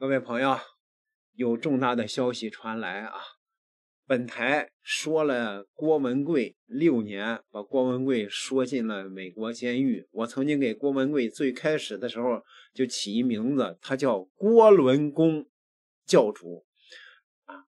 各位朋友，有重大的消息传来啊！本台说了郭文贵六年，把郭文贵说进了美国监狱。我曾经给郭文贵最开始的时候就起一名字，他叫郭伦公教主啊。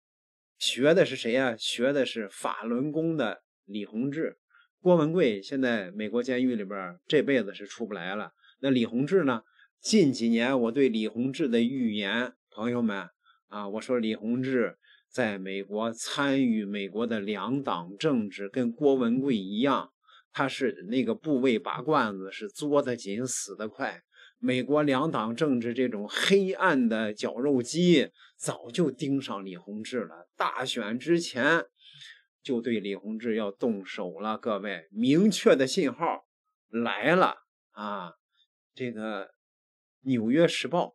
学的是谁呀？学的是法轮功的李洪志。郭文贵现在美国监狱里边，这辈子是出不来了。那李洪志呢？近几年，我对李洪志的预言，朋友们啊，我说李洪志在美国参与美国的两党政治，跟郭文贵一样，他是那个部位拔罐子，是作的紧死得快。美国两党政治这种黑暗的绞肉机，早就盯上李洪志了。大选之前，就对李洪志要动手了。各位，明确的信号来了啊，这个。《纽约时报》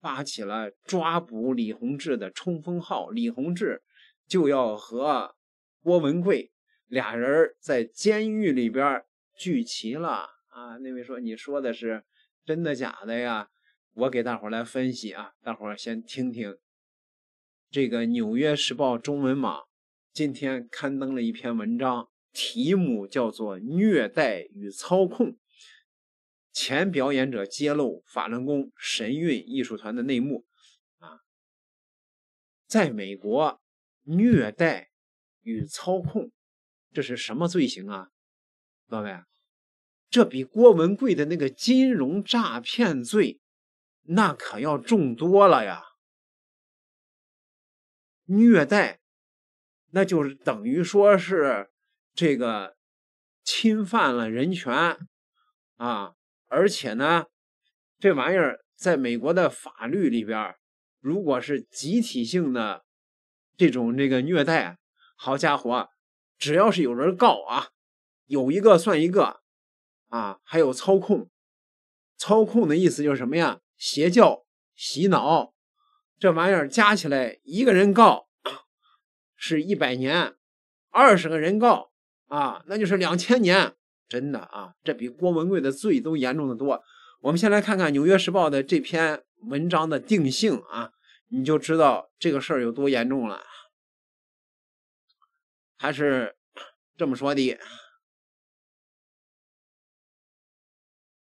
发起了抓捕李洪志的冲锋号，李洪志就要和郭文贵俩人在监狱里边聚齐了啊！那位说：“你说的是真的假的呀？”我给大伙来分析啊，大伙先听听。这个《纽约时报》中文网今天刊登了一篇文章，题目叫做《虐待与操控》。前表演者揭露法轮功神韵艺术团的内幕，啊，在美国虐待与操控，这是什么罪行啊？各位，这比郭文贵的那个金融诈骗罪那可要重多了呀！虐待，那就是等于说是这个侵犯了人权，啊。而且呢，这玩意儿在美国的法律里边，如果是集体性的这种这个虐待，好家伙，只要是有人告啊，有一个算一个啊，还有操控，操控的意思就是什么呀？邪教、洗脑，这玩意儿加起来，一个人告是一百年，二十个人告啊，那就是两千年。真的啊，这比郭文贵的罪都严重的多。我们先来看看《纽约时报》的这篇文章的定性啊，你就知道这个事儿有多严重了。还是这么说的，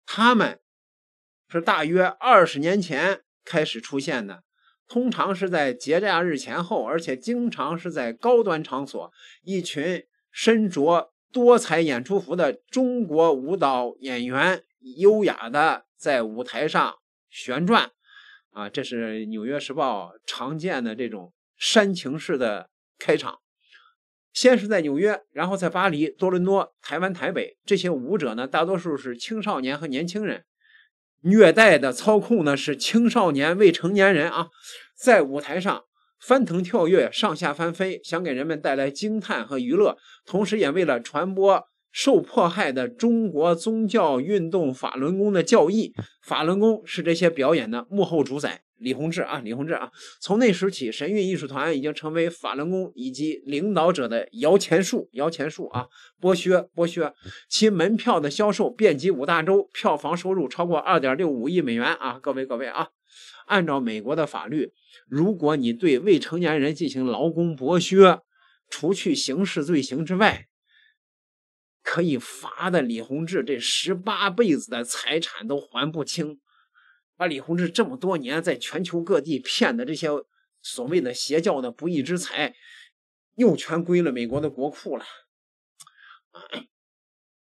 他们是大约二十年前开始出现的，通常是在节假日前后，而且经常是在高端场所，一群身着。多彩演出服的中国舞蹈演员优雅的在舞台上旋转，啊，这是《纽约时报》常见的这种煽情式的开场。先是在纽约，然后在巴黎、多伦多、台湾、台北，这些舞者呢，大多数是青少年和年轻人。虐待的操控呢，是青少年、未成年人啊，在舞台上。翻腾跳跃，上下翻飞，想给人们带来惊叹和娱乐，同时也为了传播受迫害的中国宗教运动法轮功的教义。法轮功是这些表演的幕后主宰。李洪志啊，李洪志啊！从那时起，神韵艺术团已经成为法轮功以及领导者的摇钱树，摇钱树啊，剥削，剥削！其门票的销售遍及五大洲，票房收入超过二点六五亿美元啊！各位，各位啊！按照美国的法律，如果你对未成年人进行劳工剥削，除去刑事罪行之外，可以罚的李洪志这十八辈子的财产都还不清，把李洪志这么多年在全球各地骗的这些所谓的邪教的不义之财，又全归了美国的国库了。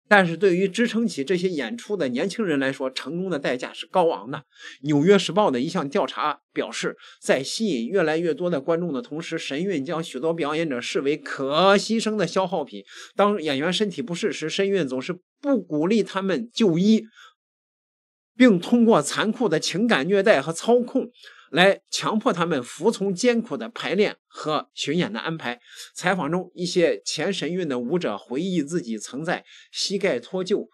但是对于支撑起这些演出的年轻人来说，成功的代价是高昂的。纽约时报的一项调查表示，在吸引越来越多的观众的同时，神韵将许多表演者视为可牺牲的消耗品。当演员身体不适时，神韵总是不鼓励他们就医，并通过残酷的情感虐待和操控。来强迫他们服从艰苦的排练和巡演的安排。采访中，一些前神韵的舞者回忆自己曾在膝盖脱臼、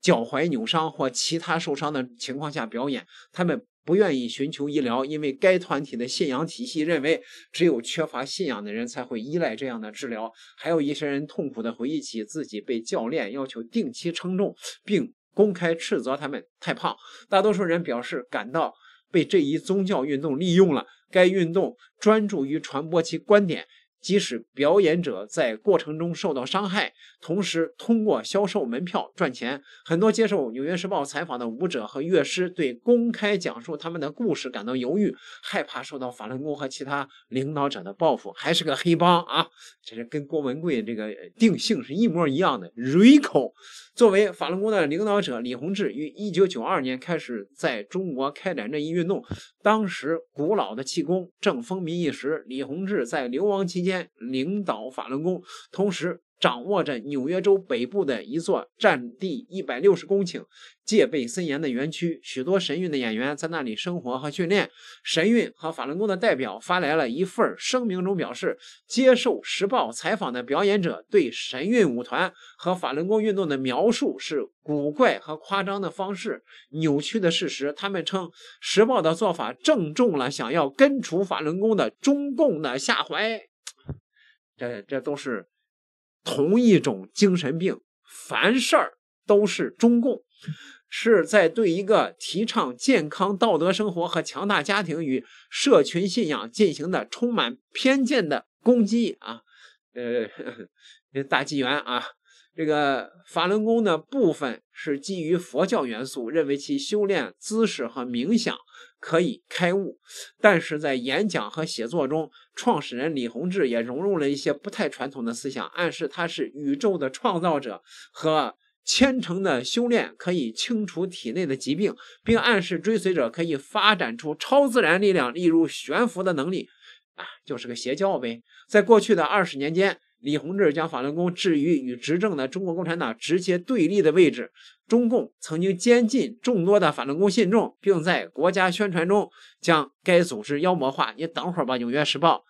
脚踝扭伤或其他受伤的情况下表演。他们不愿意寻求医疗，因为该团体的信仰体系认为，只有缺乏信仰的人才会依赖这样的治疗。还有一些人痛苦地回忆起自己被教练要求定期称重，并公开斥责他们太胖。大多数人表示感到。被这一宗教运动利用了。该运动专注于传播其观点。即使表演者在过程中受到伤害，同时通过销售门票赚钱。很多接受《纽约时报》采访的舞者和乐师对公开讲述他们的故事感到犹豫，害怕受到法轮功和其他领导者的报复。还是个黑帮啊！这是跟郭文贵这个定性是一模一样的。Rico 作为法轮功的领导者李洪志于一九九二年开始在中国开展这一运动。当时古老的气功正风靡一时。李洪志在流亡期间。领导法轮功，同时掌握着纽约州北部的一座占地一百六十公顷、戒备森严的园区。许多神韵的演员在那里生活和训练。神韵和法轮功的代表发来了一份声明，中表示接受《时报》采访的表演者对神韵舞团和法轮功运动的描述是古怪和夸张的方式，扭曲的事实。他们称，《时报》的做法正中了想要根除法轮功的中共的下怀。这这都是同一种精神病，凡事儿都是中共是在对一个提倡健康道德生活和强大家庭与社群信仰进行的充满偏见的攻击啊！呃，大纪元啊，这个法轮功呢，部分是基于佛教元素，认为其修炼姿势和冥想。可以开悟，但是在演讲和写作中，创始人李洪志也融入了一些不太传统的思想，暗示他是宇宙的创造者和虔诚的修炼可以清除体内的疾病，并暗示追随者可以发展出超自然力量，例如悬浮的能力。啊，就是个邪教呗！在过去的二十年间。李洪志将法轮功置于与执政的中国共产党直接对立的位置。中共曾经监禁众多的法轮功信众，并在国家宣传中将该组织妖魔化。你等会儿吧，《纽约时报》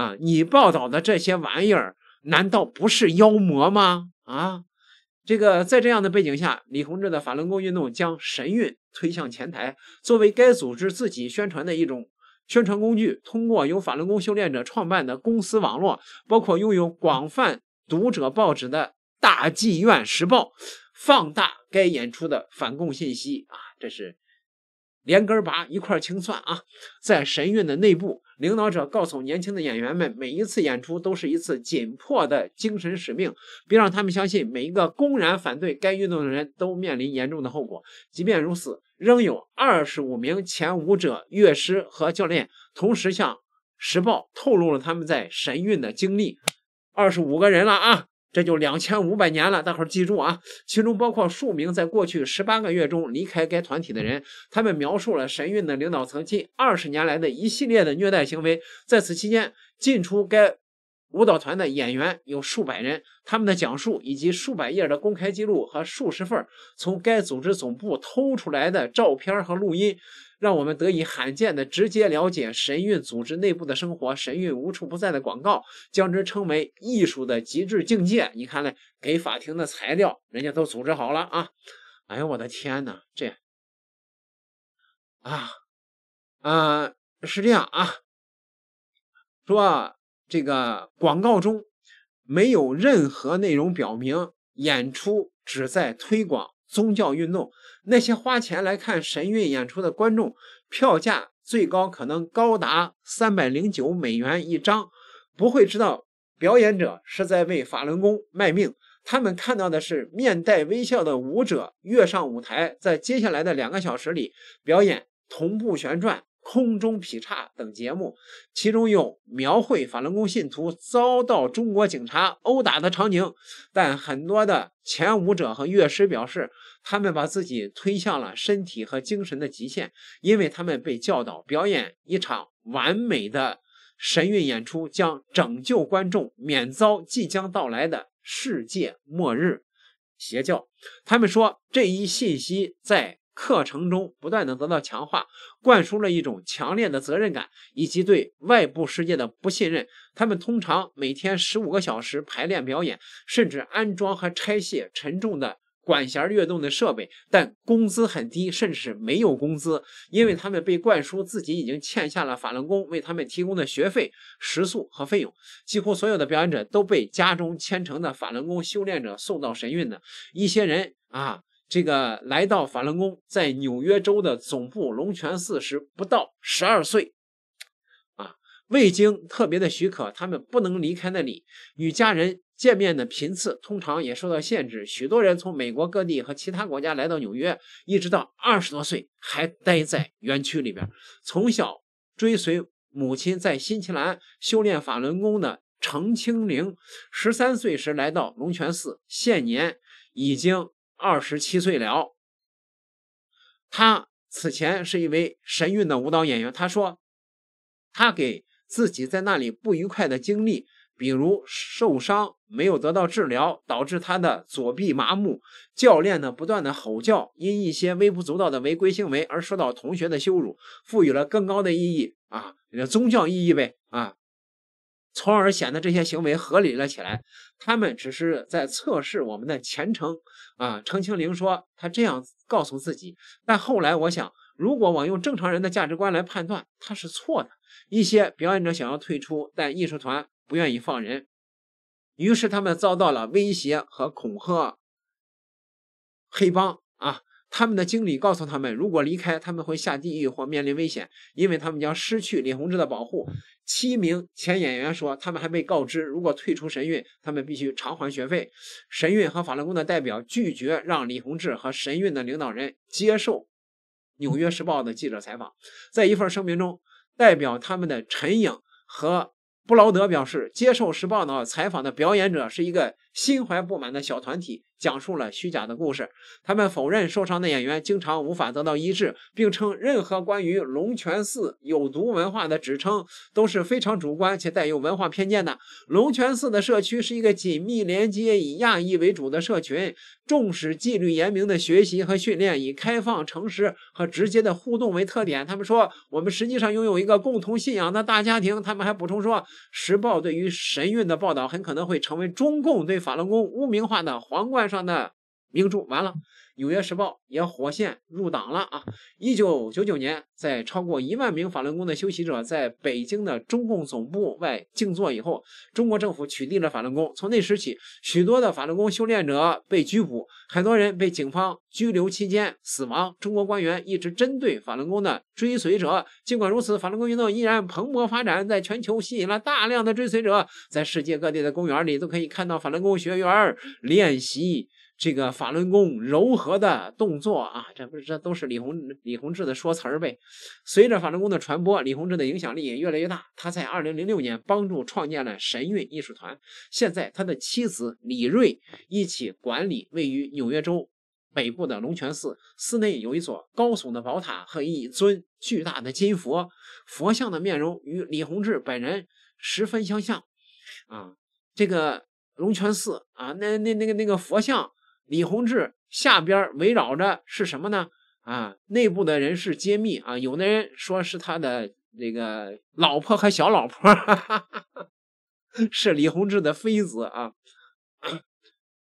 啊，你报道的这些玩意儿难道不是妖魔吗？啊，这个在这样的背景下，李洪志的法轮功运动将神韵推向前台，作为该组织自己宣传的一种。宣传工具通过由法轮功修炼者创办的公司网络，包括拥有广泛读者报纸的《大妓院时报》，放大该演出的反共信息啊，这是。连根拔一块清算啊！在神韵的内部，领导者告诉年轻的演员们，每一次演出都是一次紧迫的精神使命，并让他们相信，每一个公然反对该运动的人都面临严重的后果。即便如此，仍有二十五名前舞者、乐师和教练同时向《时报》透露了他们在神韵的经历。二十五个人了啊！这就两千五百年了，大伙儿记住啊，其中包括数名在过去十八个月中离开该团体的人。他们描述了神韵的领导层近二十年来的一系列的虐待行为。在此期间，进出该舞蹈团的演员有数百人，他们的讲述以及数百页的公开记录和数十份从该组织总部偷出来的照片和录音。让我们得以罕见的直接了解神韵组织内部的生活。神韵无处不在的广告，将之称为艺术的极致境界。你看了给法庭的材料，人家都组织好了啊！哎呦，我的天哪，这，啊，呃，是这样啊，说这个广告中没有任何内容表明演出旨在推广。宗教运动，那些花钱来看神韵演出的观众，票价最高可能高达三百零九美元一张，不会知道表演者是在为法轮功卖命。他们看到的是面带微笑的舞者跃上舞台，在接下来的两个小时里表演同步旋转。空中劈叉等节目，其中有描绘法轮功信徒遭到中国警察殴打的场景。但很多的前舞者和乐师表示，他们把自己推向了身体和精神的极限，因为他们被教导表演一场完美的神韵演出将拯救观众免遭即将到来的世界末日邪教。他们说这一信息在。课程中不断的得到强化，灌输了一种强烈的责任感以及对外部世界的不信任。他们通常每天十五个小时排练表演，甚至安装和拆卸沉重的管弦乐动的设备。但工资很低，甚至是没有工资，因为他们被灌输自己已经欠下了法轮功为他们提供的学费、食宿和费用。几乎所有的表演者都被家中虔诚的法轮功修炼者送到神韵的一些人啊。这个来到法轮功在纽约州的总部龙泉寺时不到十二岁，啊，未经特别的许可，他们不能离开那里。与家人见面的频次通常也受到限制。许多人从美国各地和其他国家来到纽约，一直到二十多岁还待在园区里边。从小追随母亲在新西兰修炼法轮功的程清玲，十三岁时来到龙泉寺，现年已经。二十七岁了，他此前是一位神韵的舞蹈演员。他说，他给自己在那里不愉快的经历，比如受伤没有得到治疗，导致他的左臂麻木；教练呢不断的吼叫，因一些微不足道的违规行为而受到同学的羞辱，赋予了更高的意义啊，宗教意义呗啊。从而显得这些行为合理了起来，他们只是在测试我们的虔诚。啊，程清灵说，他这样告诉自己。但后来我想，如果我用正常人的价值观来判断，他是错的。一些表演者想要退出，但艺术团不愿意放人，于是他们遭到了威胁和恐吓。黑帮啊！他们的经理告诉他们，如果离开，他们会下地狱或面临危险，因为他们将失去李洪志的保护。七名前演员说，他们还被告知，如果退出神韵，他们必须偿还学费。神韵和法轮功的代表拒绝让李洪志和神韵的领导人接受《纽约时报》的记者采访。在一份声明中，代表他们的陈颖和布劳德表示，接受《时报》的采访的表演者是一个。心怀不满的小团体讲述了虚假的故事。他们否认受伤的演员经常无法得到医治，并称任何关于龙泉寺有毒文化的指称都是非常主观且带有文化偏见的。龙泉寺的社区是一个紧密连接、以亚裔为主的社群，重视纪律严明的学习和训练，以开放、诚实和直接的互动为特点。他们说：“我们实际上拥有一个共同信仰的大家庭。”他们还补充说，《时报》对于神韵的报道很可能会成为中共对。法轮功污名化的皇冠上的明珠，完了。《纽约时报》也火线入党了啊！一九九九年，在超过一万名法轮功的修习者在北京的中共总部外静坐以后，中国政府取缔了法轮功。从那时起，许多的法轮功修炼者被拘捕，很多人被警方拘留期间死亡。中国官员一直针对法轮功的追随者。尽管如此，法轮功运动依然蓬勃发展，在全球吸引了大量的追随者，在世界各地的公园里都可以看到法轮功学员练习。这个法轮功柔和的动作啊，这不是这都是李洪李洪志的说词儿呗？随着法轮功的传播，李洪志的影响力也越来越大。他在2006年帮助创建了神韵艺术团。现在，他的妻子李瑞一起管理位于纽约州北部的龙泉寺。寺内有一座高耸的宝塔和一尊巨大的金佛，佛像的面容与李洪志本人十分相像。啊，这个龙泉寺啊，那那那个那个佛像。李洪志下边围绕着是什么呢？啊，内部的人事揭秘啊，有的人说是他的这个老婆和小老婆，哈 哈是李洪志的妃子啊。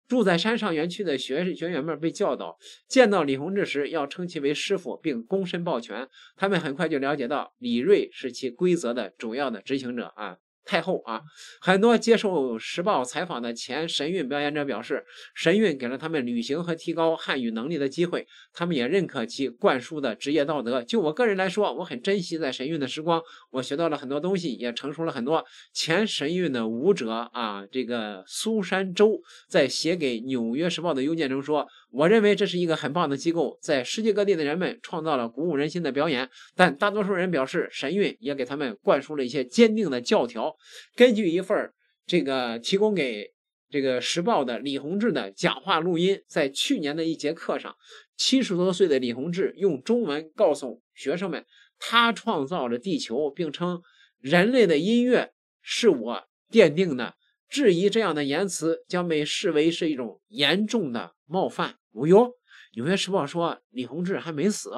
住在山上园区的学生学员们被教导，见到李洪志时要称其为师傅，并躬身抱拳。他们很快就了解到，李瑞是其规则的主要的执行者啊。太后啊，很多接受《时报》采访的前神韵表演者表示，神韵给了他们旅行和提高汉语能力的机会，他们也认可其灌输的职业道德。就我个人来说，我很珍惜在神韵的时光，我学到了很多东西，也成熟了很多。前神韵的舞者啊，这个苏珊周在写给《纽约时报》的邮件中说。我认为这是一个很棒的机构，在世界各地的人们创造了鼓舞人心的表演。但大多数人表示，神韵也给他们灌输了一些坚定的教条。根据一份儿这个提供给这个《时报》的李洪志的讲话录音，在去年的一节课上，七十多岁的李洪志用中文告诉学生们，他创造了地球，并称人类的音乐是我奠定的。质疑这样的言辞将被视为是一种严重的冒犯。哦哟，《纽约时报》说李洪志还没死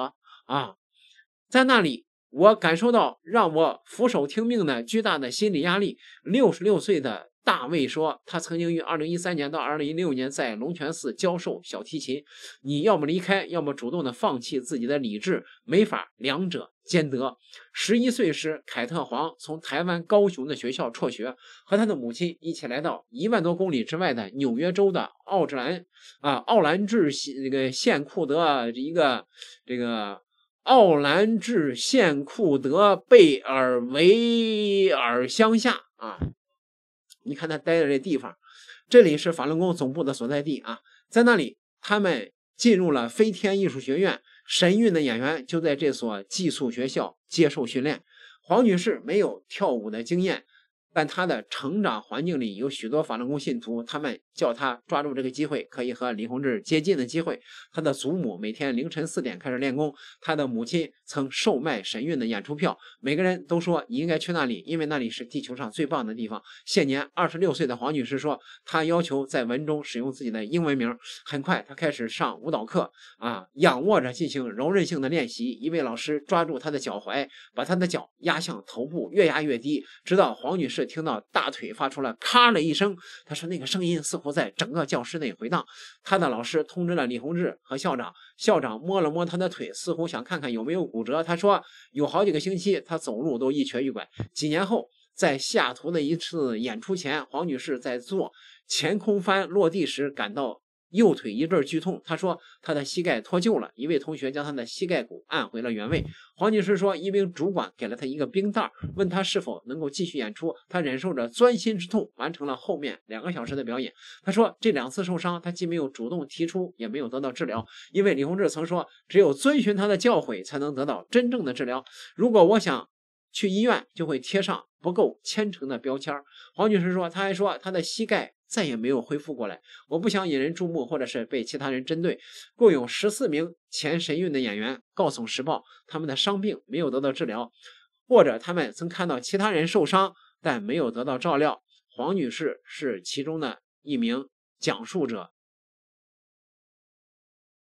啊，在那里我感受到让我俯首听命的巨大的心理压力。六十六岁的。大卫说，他曾经于2013年到2016年在龙泉寺教授小提琴。你要么离开，要么主动的放弃自己的理智，没法两者兼得。十一岁时，凯特·黄从台湾高雄的学校辍学，和他的母亲一起来到一万多公里之外的纽约州的奥治兰啊奥兰治那个县库德一个这个奥兰治县库德贝尔维尔乡下啊。你看他待的这地方，这里是法轮功总部的所在地啊，在那里他们进入了飞天艺术学院，神韵的演员就在这所寄宿学校接受训练。黄女士没有跳舞的经验。但他的成长环境里有许多法轮功信徒，他们叫他抓住这个机会，可以和李洪志接近的机会。他的祖母每天凌晨四点开始练功，他的母亲曾售卖神韵的演出票。每个人都说你应该去那里，因为那里是地球上最棒的地方。现年二十六岁的黄女士说，她要求在文中使用自己的英文名。很快，她开始上舞蹈课，啊，仰卧着进行柔韧性的练习。一位老师抓住她的脚踝，把她的脚压向头部，越压越低，直到黄女士。听到大腿发出了咔的一声，他说那个声音似乎在整个教室内回荡。他的老师通知了李洪志和校长，校长摸了摸他的腿，似乎想看看有没有骨折。他说有好几个星期，他走路都一瘸一拐。几年后，在下图的一次演出前，黄女士在做前空翻落地时感到。右腿一阵剧痛，他说他的膝盖脱臼了。一位同学将他的膝盖骨按回了原位。黄女士说，一名主管给了他一个冰袋，问他是否能够继续演出。他忍受着钻心之痛，完成了后面两个小时的表演。他说，这两次受伤，他既没有主动提出，也没有得到治疗，因为李洪志曾说，只有遵循他的教诲，才能得到真正的治疗。如果我想去医院，就会贴上不够虔诚的标签。黄女士说，他还说他的膝盖。再也没有恢复过来。我不想引人注目，或者是被其他人针对。共有十四名前神韵的演员告诉《时报》，他们的伤病没有得到治疗，或者他们曾看到其他人受伤，但没有得到照料。黄女士是其中的一名讲述者。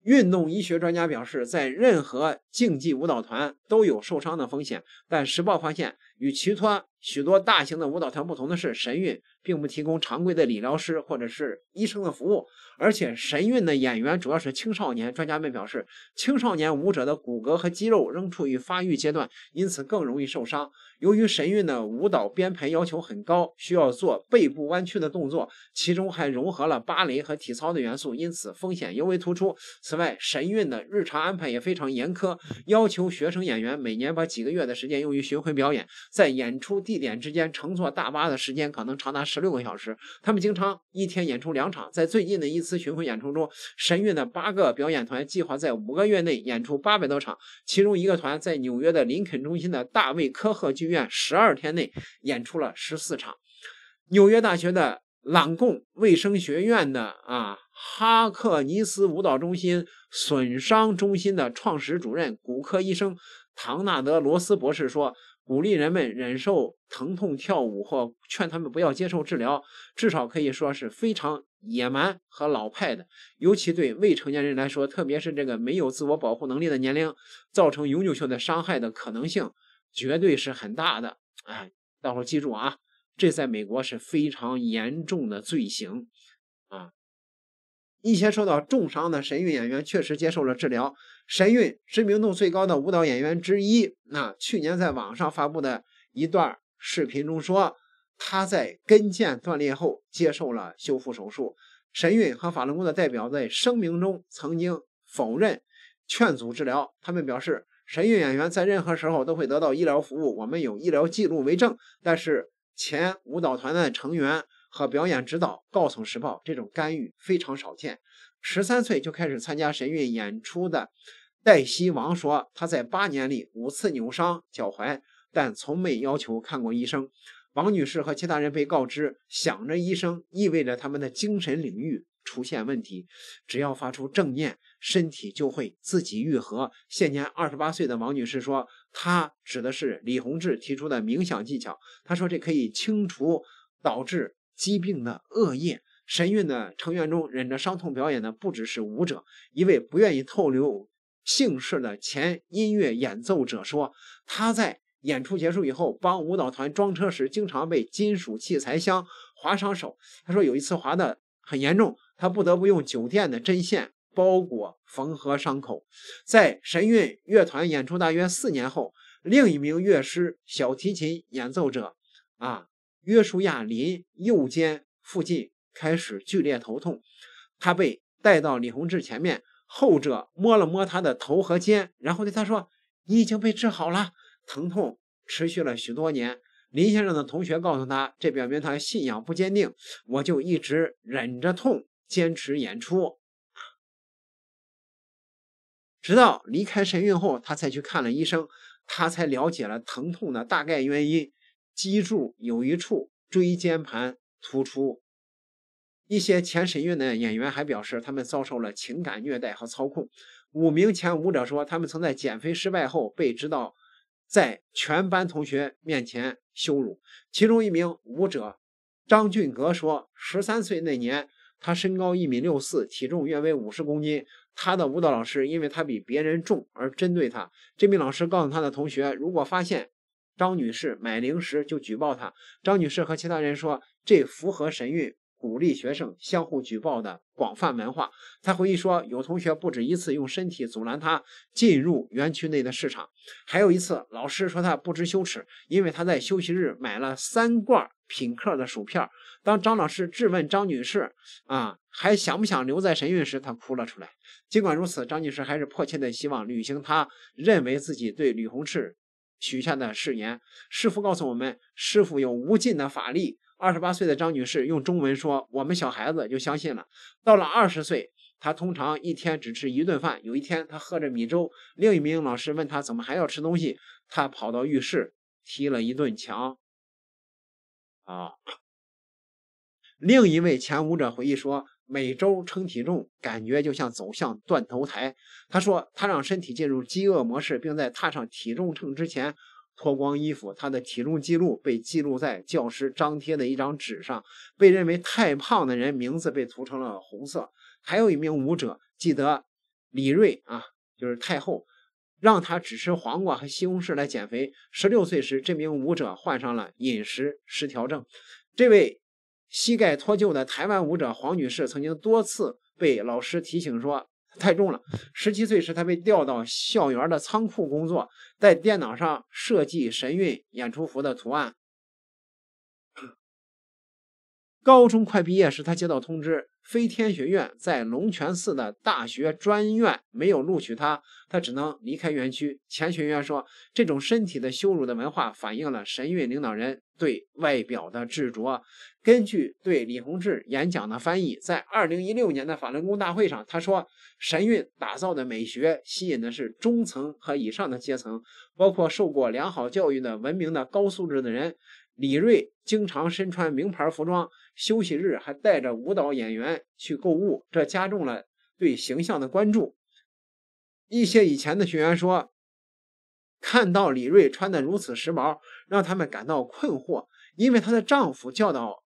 运动医学专家表示，在任何竞技舞蹈团都有受伤的风险，但《时报》发现。与其他许多大型的舞蹈团不同的是，神韵并不提供常规的理疗师或者是医生的服务，而且神韵的演员主要是青少年。专家们表示，青少年舞者的骨骼和肌肉仍处于发育阶段，因此更容易受伤。由于神韵的舞蹈编排要求很高，需要做背部弯曲的动作，其中还融合了芭蕾和体操的元素，因此风险尤为突出。此外，神韵的日常安排也非常严苛，要求学生演员每年把几个月的时间用于巡回表演。在演出地点之间乘坐大巴的时间可能长达十六个小时。他们经常一天演出两场。在最近的一次巡回演出中，神韵的八个表演团计划在五个月内演出八百多场。其中一个团在纽约的林肯中心的大卫科赫剧院，十二天内演出了十四场。纽约大学的朗贡卫生学院的啊哈克尼斯舞蹈中心损伤中心的创始主任、骨科医生唐纳德·罗斯博士说。鼓励人们忍受疼痛跳舞，或劝他们不要接受治疗，至少可以说是非常野蛮和老派的。尤其对未成年人来说，特别是这个没有自我保护能力的年龄，造成永久性的伤害的可能性绝对是很大的。哎，大伙记住啊，这在美国是非常严重的罪行啊！一些受到重伤的神韵演员确实接受了治疗。神韵知名度最高的舞蹈演员之一，那去年在网上发布的一段视频中说，他在跟腱断裂后接受了修复手术。神韵和法轮功的代表在声明中曾经否认劝阻治疗，他们表示神韵演员在任何时候都会得到医疗服务，我们有医疗记录为证。但是前舞蹈团的成员。和表演指导，《告诉时报》这种干预非常少见。十三岁就开始参加神韵演出的黛西·王说，她在八年里五次扭伤脚踝，但从没要求看过医生。王女士和其他人被告知，想着医生意味着他们的精神领域出现问题，只要发出正念，身体就会自己愈合。现年二十八岁的王女士说，她指的是李洪志提出的冥想技巧。她说这可以清除导致。疾病的恶业。神韵的成员中，忍着伤痛表演的不只是舞者。一位不愿意透露姓氏的前音乐演奏者说：“他在演出结束以后，帮舞蹈团装车时，经常被金属器材箱划伤手。他说有一次划的很严重，他不得不用酒店的针线包裹缝合伤口。”在神韵乐团演出大约四年后，另一名乐师小提琴演奏者，啊。约书亚林右肩附近开始剧烈头痛，他被带到李洪志前面，后者摸了摸他的头和肩，然后对他说：“你已经被治好了，疼痛持续了许多年。”林先生的同学告诉他，这表明他信仰不坚定，我就一直忍着痛坚持演出，直到离开神韵后，他才去看了医生，他才了解了疼痛的大概原因。脊柱有一处椎间盘突出。一些前审讯的演员还表示，他们遭受了情感虐待和操控。五名前舞者说，他们曾在减肥失败后被指导在全班同学面前羞辱。其中一名舞者张俊格说，十三岁那年，他身高一米六四，体重约为五十公斤。他的舞蹈老师因为他比别人重而针对他。这名老师告诉他的同学，如果发现。张女士买零食就举报他。张女士和其他人说，这符合神韵鼓励学生相互举报的广泛文化。她回忆说，有同学不止一次用身体阻拦她进入园区内的市场，还有一次老师说她不知羞耻，因为他在休息日买了三罐品客的薯片。当张老师质问张女士：“啊，还想不想留在神韵？”时，她哭了出来。尽管如此，张女士还是迫切的希望履行她认为自己对吕红赤。许下的誓言，师傅告诉我们，师傅有无尽的法力。二十八岁的张女士用中文说：“我们小孩子就相信了。”到了二十岁，她通常一天只吃一顿饭。有一天，她喝着米粥，另一名老师问她怎么还要吃东西，她跑到浴室踢了一顿墙。啊！另一位前舞者回忆说。每周称体重，感觉就像走向断头台。他说，他让身体进入饥饿模式，并在踏上体重秤之前脱光衣服。他的体重记录被记录在教师张贴的一张纸上，被认为太胖的人名字被涂成了红色。还有一名舞者，记得李瑞啊，就是太后，让他只吃黄瓜和西红柿来减肥。十六岁时，这名舞者患上了饮食失调症。这位。膝盖脱臼的台湾舞者黄女士，曾经多次被老师提醒说太重了。十七岁时，她被调到校园的仓库工作，在电脑上设计神韵演出服的图案。高中快毕业时，她接到通知。飞天学院在龙泉寺的大学专院没有录取他，他只能离开园区。钱学渊说：“这种身体的羞辱的文化，反映了神韵领导人对外表的执着。”根据对李洪志演讲的翻译，在二零一六年的法轮功大会上，他说：“神韵打造的美学吸引的是中层和以上的阶层，包括受过良好教育的文明的高素质的人。”李锐经常身穿名牌服装。休息日还带着舞蹈演员去购物，这加重了对形象的关注。一些以前的学员说，看到李瑞穿的如此时髦，让他们感到困惑，因为她的丈夫教导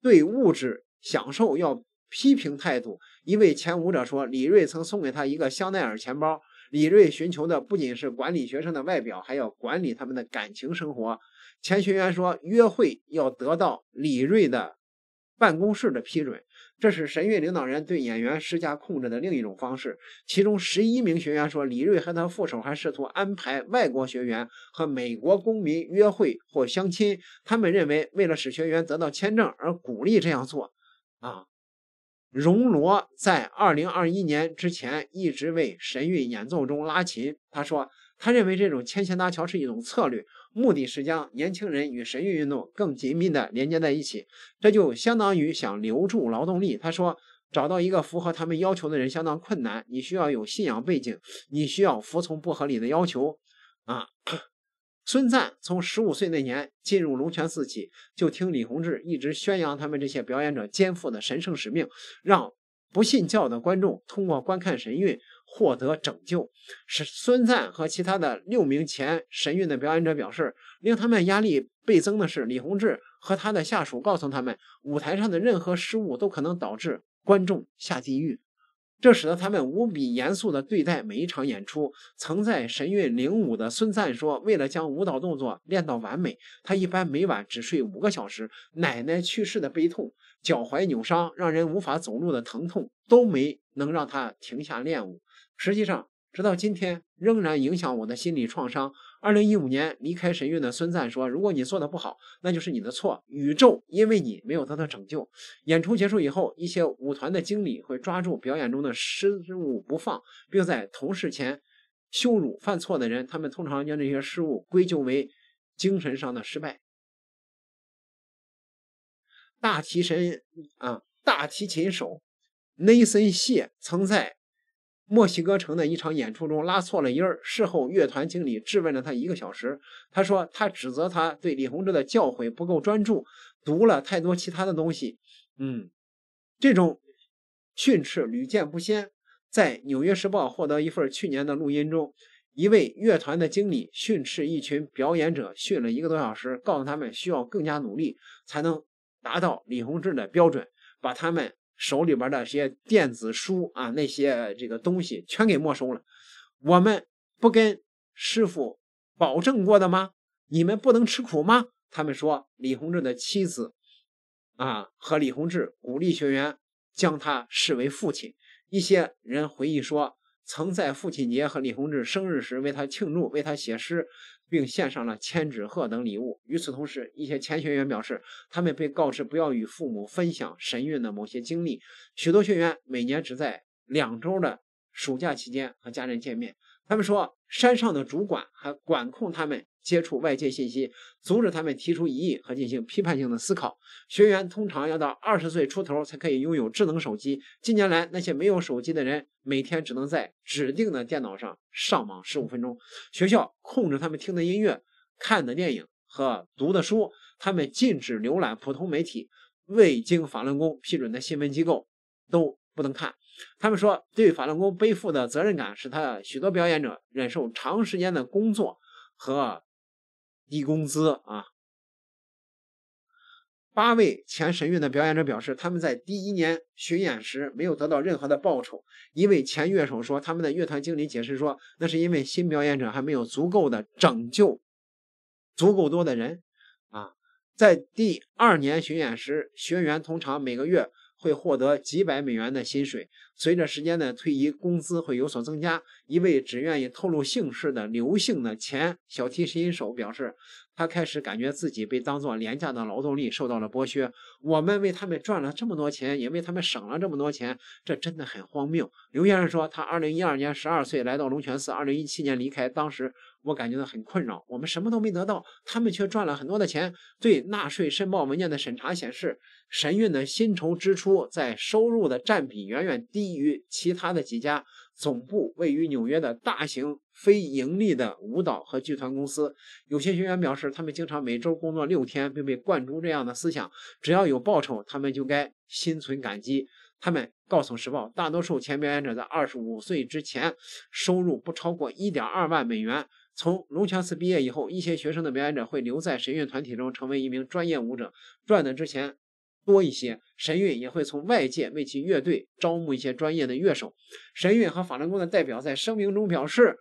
对物质享受要批评态度。一位前舞者说，李瑞曾送给她一个香奈儿钱包。李瑞寻求的不仅是管理学生的外表，还要管理他们的感情生活。前学员说，约会要得到李瑞的。办公室的批准，这是神韵领导人对演员施加控制的另一种方式。其中十一名学员说，李瑞和他副手还试图安排外国学员和美国公民约会或相亲。他们认为，为了使学员得到签证而鼓励这样做。啊，荣罗在二零二一年之前一直为神韵演奏中拉琴。他说，他认为这种牵线搭桥是一种策略。目的是将年轻人与神韵运动更紧密地连接在一起，这就相当于想留住劳动力。他说，找到一个符合他们要求的人相当困难。你需要有信仰背景，你需要服从不合理的要求。啊，孙瓒从十五岁那年进入龙泉寺起，就听李洪志一直宣扬他们这些表演者肩负的神圣使命，让不信教的观众通过观看神韵。获得拯救。是孙赞和其他的六名前神韵的表演者表示，令他们压力倍增的是，李洪志和他的下属告诉他们，舞台上的任何失误都可能导致观众下地狱。这使得他们无比严肃地对待每一场演出。曾在神韵领舞的孙赞说，为了将舞蹈动作练到完美，他一般每晚只睡五个小时。奶奶去世的悲痛、脚踝扭伤让人无法走路的疼痛，都没能让他停下练舞。实际上，直到今天仍然影响我的心理创伤。二零一五年离开神韵的孙赞说：“如果你做的不好，那就是你的错。宇宙因为你没有得到拯救。”演出结束以后，一些舞团的经理会抓住表演中的失误不放，并在同事前羞辱犯错的人。他们通常将这些失误归咎为精神上的失败。大提琴啊，大提琴手内森谢曾在。墨西哥城的一场演出中拉错了音儿，事后乐团经理质问了他一个小时。他说他指责他对李洪志的教诲不够专注，读了太多其他的东西。嗯，这种训斥屡见不鲜。在《纽约时报》获得一份去年的录音中，一位乐团的经理训斥一群表演者训了一个多小时，告诉他们需要更加努力才能达到李洪志的标准，把他们。手里边的这些电子书啊，那些这个东西全给没收了。我们不跟师傅保证过的吗？你们不能吃苦吗？他们说李洪志的妻子啊和李洪志鼓励学员将他视为父亲。一些人回忆说。曾在父亲节和李洪志生日时为他庆祝，为他写诗，并献上了千纸鹤等礼物。与此同时，一些前学员表示，他们被告知不要与父母分享神韵的某些经历。许多学员每年只在两周的暑假期间和家人见面。他们说，山上的主管还管控他们。接触外界信息，阻止他们提出异议和进行批判性的思考。学员通常要到二十岁出头才可以拥有智能手机。近年来，那些没有手机的人每天只能在指定的电脑上上网十五分钟。学校控制他们听的音乐、看的电影和读的书。他们禁止浏览普通媒体，未经法轮功批准的新闻机构都不能看。他们说，对法轮功背负的责任感使他许多表演者忍受长时间的工作和。低工资啊！八位前神韵的表演者表示，他们在第一年巡演时没有得到任何的报酬。一位前乐手说，他们的乐团经理解释说，那是因为新表演者还没有足够的拯救足够多的人啊。在第二年巡演时，学员通常每个月。会获得几百美元的薪水。随着时间的推移，工资会有所增加。一位只愿意透露姓氏的刘姓的前小提琴手表示。他开始感觉自己被当做廉价的劳动力受到了剥削。我们为他们赚了这么多钱，也为他们省了这么多钱，这真的很荒谬。刘先生说，他二零一二年十二岁来到龙泉寺，二零一七年离开。当时我感觉到很困扰，我们什么都没得到，他们却赚了很多的钱。对纳税申报文件的审查显示，神韵的薪酬支出在收入的占比远远低于其他的几家总部位于纽约的大型。非盈利的舞蹈和剧团公司，有些学员表示，他们经常每周工作六天，并被灌输这样的思想：只要有报酬，他们就该心存感激。他们告诉《时报》，大多数前表演者在二十五岁之前收入不超过一点二万美元。从龙泉寺毕业以后，一些学生的表演者会留在神韵团体中，成为一名专业舞者，赚的值钱。多一些，神韵也会从外界为其乐队招募一些专业的乐手。神韵和法轮功的代表在声明中表示，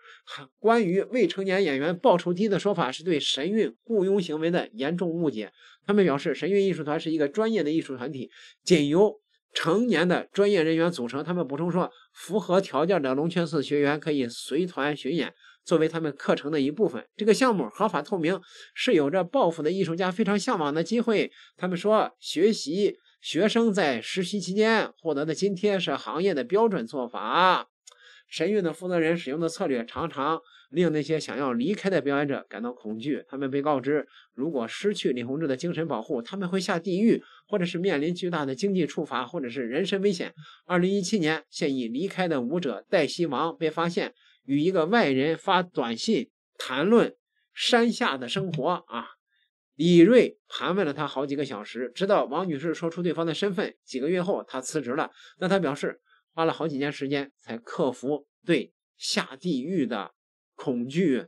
关于未成年演员报酬低的说法是对神韵雇佣行为的严重误解。他们表示，神韵艺术团是一个专业的艺术团体，仅由成年的专业人员组成。他们补充说，符合条件的龙泉寺学员可以随团巡演。作为他们课程的一部分，这个项目合法透明，是有着抱负的艺术家非常向往的机会。他们说，学习学生在实习期间获得的津贴是行业的标准做法。神韵的负责人使用的策略常常令那些想要离开的表演者感到恐惧。他们被告知，如果失去李洪志的精神保护，他们会下地狱，或者是面临巨大的经济处罚，或者是人身危险。二零一七年，现已离开的舞者戴西王被发现。与一个外人发短信谈论山下的生活啊，李瑞盘问了他好几个小时，直到王女士说出对方的身份。几个月后，他辞职了。那他表示花了好几年时间才克服对下地狱的恐惧。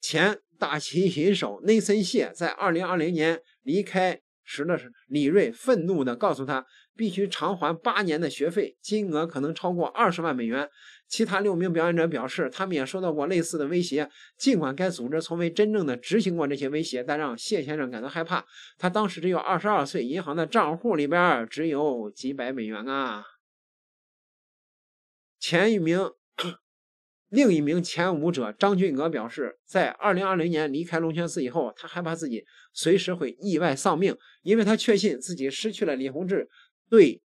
前大秦琴手内森谢在2020年离开时，的李瑞愤怒地告诉他。必须偿还八年的学费，金额可能超过二十万美元。其他六名表演者表示，他们也受到过类似的威胁。尽管该组织从未真正的执行过这些威胁，但让谢先生感到害怕。他当时只有二十二岁，银行的账户里边只有几百美元啊。前一名、另一名前舞者张俊娥表示，在二零二零年离开龙泉寺以后，他害怕自己随时会意外丧命，因为他确信自己失去了李洪志。对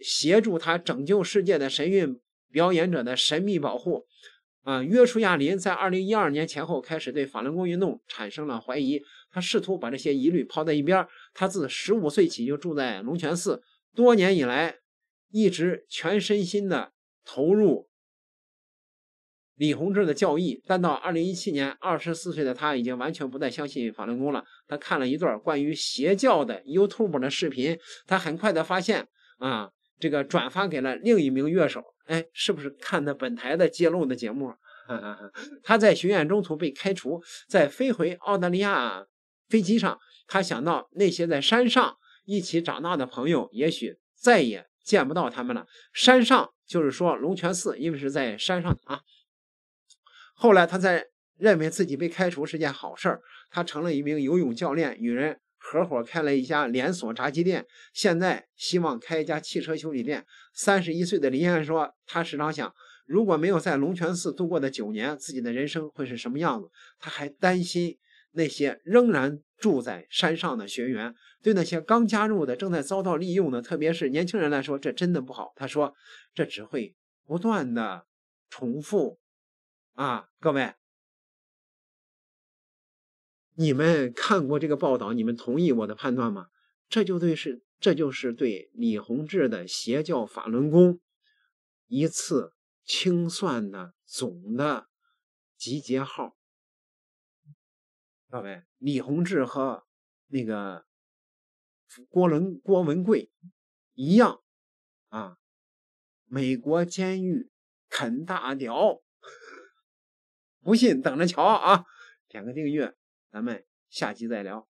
协助他拯救世界的神韵表演者的神秘保护，啊，约书亚·林在二零一二年前后开始对法轮功运动产生了怀疑。他试图把这些疑虑抛在一边。他自十五岁起就住在龙泉寺，多年以来一直全身心的投入。李洪志的教义，但到二零一七年，二十四岁的他已经完全不再相信法轮功了。他看了一段关于邪教的 YouTube 的视频，他很快的发现，啊，这个转发给了另一名乐手。哎，是不是看的本台的揭露的节目？他在巡演中途被开除，在飞回澳大利亚飞机上，他想到那些在山上一起长大的朋友，也许再也见不到他们了。山上就是说龙泉寺，因为是在山上啊。后来，他才认为自己被开除是件好事儿。他成了一名游泳教练，与人合伙开了一家连锁炸鸡店。现在，希望开一家汽车修理店。三十一岁的林岩说：“他时常想，如果没有在龙泉寺度过的九年，自己的人生会是什么样子？他还担心那些仍然住在山上的学员，对那些刚加入的、正在遭到利用的，特别是年轻人来说，这真的不好。他说，这只会不断的重复。”啊，各位，你们看过这个报道？你们同意我的判断吗？这就对是，这就是对李洪志的邪教法轮功一次清算的总的集结号。各位，李洪志和那个郭伦、郭文贵一样啊，美国监狱啃大鸟。不信等着瞧啊！点个订阅，咱们下期再聊。